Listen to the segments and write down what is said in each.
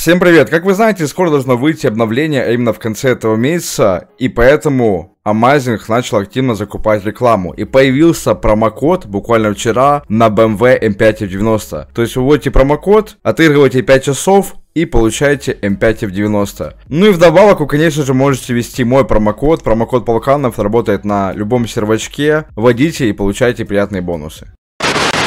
Всем привет! Как вы знаете, скоро должно выйти обновление, а именно в конце этого месяца, и поэтому Amazing начал активно закупать рекламу. И появился промокод буквально вчера на BMW M5 F90. То есть вводите промокод, отыгрываете 5 часов, и получаете m 5 f 90. Ну и вдобавок вы, конечно же, можете ввести мой промокод. Промокод Полканов работает на любом сервачке. Вводите и получаете приятные бонусы.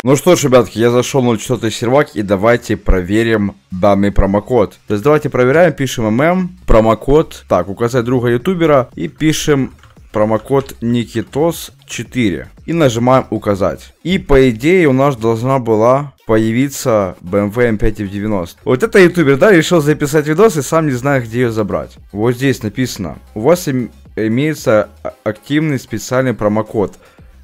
Ну что ж, ребятки, я зашел на учетный сервак и давайте проверим данный промокод. То есть давайте проверяем, пишем ММ, промокод, так, указать друга ютубера и пишем промокод Никитос 4 и нажимаем указать. И по идее у нас должна была появиться BMW M5 в 90 Вот это ютубер, да, решил записать видос и сам не знает, где ее забрать. Вот здесь написано, у вас им имеется активный специальный промокод.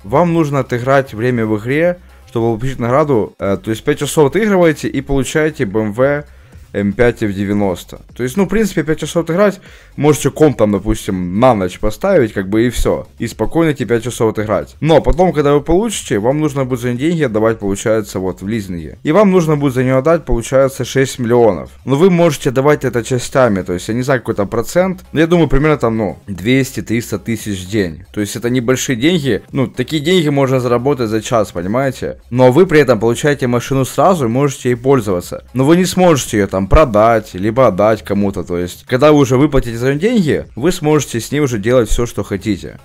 Вам нужно отыграть время в игре чтобы получить награду. Э, то есть 5 часов отыгрываете и получаете BMW М5 в 90 То есть, ну, в принципе, 5 часов отыграть, можете комп там, допустим, на ночь поставить, как бы и все. И спокойно эти 5 часов отыграть. Но потом, когда вы получите, вам нужно будет за деньги отдавать, получается, вот, в лизинге. И вам нужно будет за нее отдать, получается, 6 миллионов. Но вы можете давать это частями, то есть, я не знаю, какой-то процент, но я думаю, примерно там, ну, 200-300 тысяч в день. То есть, это небольшие деньги, ну, такие деньги можно заработать за час, понимаете? Но вы при этом получаете машину сразу и можете ей пользоваться. Но вы не сможете ее там там продать, либо отдать кому-то. То есть, когда вы уже выплатите за деньги, вы сможете с ней уже делать все, что хотите.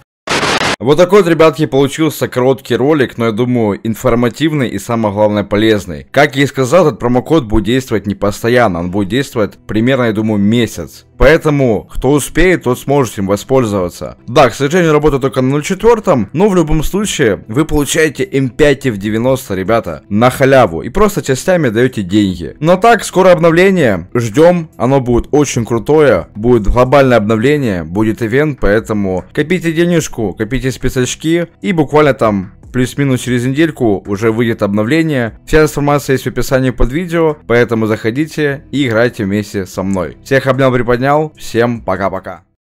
Вот такой вот, ребятки, получился короткий ролик, но я думаю, информативный и самое главное полезный. Как я и сказал, этот промокод будет действовать не постоянно, он будет действовать примерно, я думаю, месяц. Поэтому, кто успеет, тот сможет им воспользоваться. Да, к сожалению, работа только на 0.4, но в любом случае вы получаете М5 в 90, ребята, на халяву. И просто частями даете деньги. Но так, скоро обновление. Ждем. Оно будет очень крутое. Будет глобальное обновление, будет ивент, поэтому копите денежку, копите спецочки и буквально там плюс-минус через недельку уже выйдет обновление. Вся информация есть в описании под видео, поэтому заходите и играйте вместе со мной. Всех обнял, приподнял. Всем пока-пока.